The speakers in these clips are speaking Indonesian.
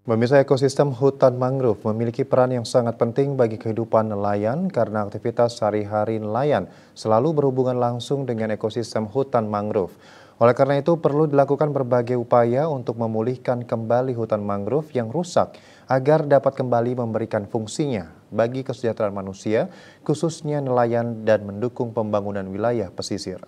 Pemirsa ekosistem hutan mangrove memiliki peran yang sangat penting bagi kehidupan nelayan karena aktivitas sehari-hari nelayan selalu berhubungan langsung dengan ekosistem hutan mangrove. Oleh karena itu perlu dilakukan berbagai upaya untuk memulihkan kembali hutan mangrove yang rusak agar dapat kembali memberikan fungsinya bagi kesejahteraan manusia khususnya nelayan dan mendukung pembangunan wilayah pesisir.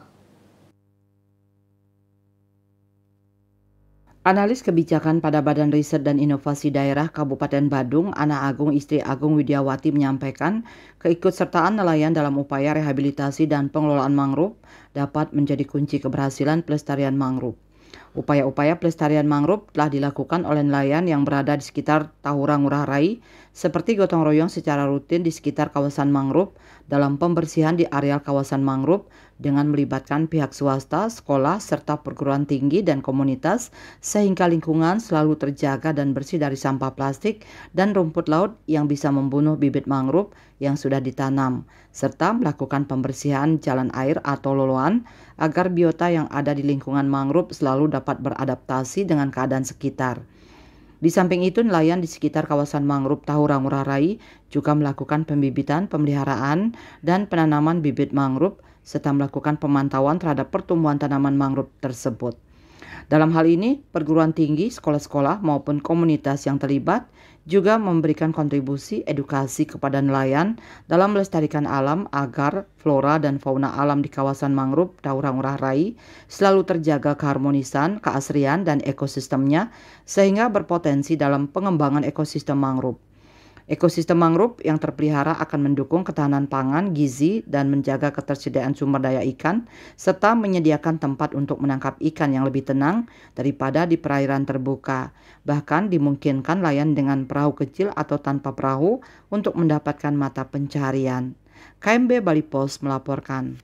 Analis kebijakan pada Badan Riset dan Inovasi Daerah Kabupaten Badung, Ana Agung Istri Agung Widiawati menyampaikan, keikutsertaan nelayan dalam upaya rehabilitasi dan pengelolaan mangrove dapat menjadi kunci keberhasilan pelestarian mangrove. Upaya-upaya pelestarian mangrove telah dilakukan oleh nelayan yang berada di sekitar Tahura Ngurah Rai, seperti gotong royong secara rutin di sekitar kawasan mangrove dalam pembersihan di areal kawasan mangrove dengan melibatkan pihak swasta, sekolah, serta perguruan tinggi dan komunitas sehingga lingkungan selalu terjaga dan bersih dari sampah plastik dan rumput laut yang bisa membunuh bibit mangrove yang sudah ditanam, serta melakukan pembersihan jalan air atau loloan agar biota yang ada di lingkungan mangrove selalu dapat beradaptasi dengan keadaan sekitar. Di samping itu, nelayan di sekitar kawasan mangrove Tahurang Rai juga melakukan pembibitan, pemeliharaan, dan penanaman bibit mangrove serta melakukan pemantauan terhadap pertumbuhan tanaman mangrove tersebut. Dalam hal ini, perguruan tinggi, sekolah-sekolah, maupun komunitas yang terlibat juga memberikan kontribusi edukasi kepada nelayan dalam melestarikan alam agar flora dan fauna alam di kawasan mangrove Daurang urah Rai selalu terjaga keharmonisan, keasrian, dan ekosistemnya sehingga berpotensi dalam pengembangan ekosistem mangrove. Ekosistem mangrove yang terpelihara akan mendukung ketahanan pangan, gizi, dan menjaga ketersediaan sumber daya ikan, serta menyediakan tempat untuk menangkap ikan yang lebih tenang daripada di perairan terbuka. Bahkan dimungkinkan layan dengan perahu kecil atau tanpa perahu untuk mendapatkan mata pencarian. KMB Bali Post melaporkan.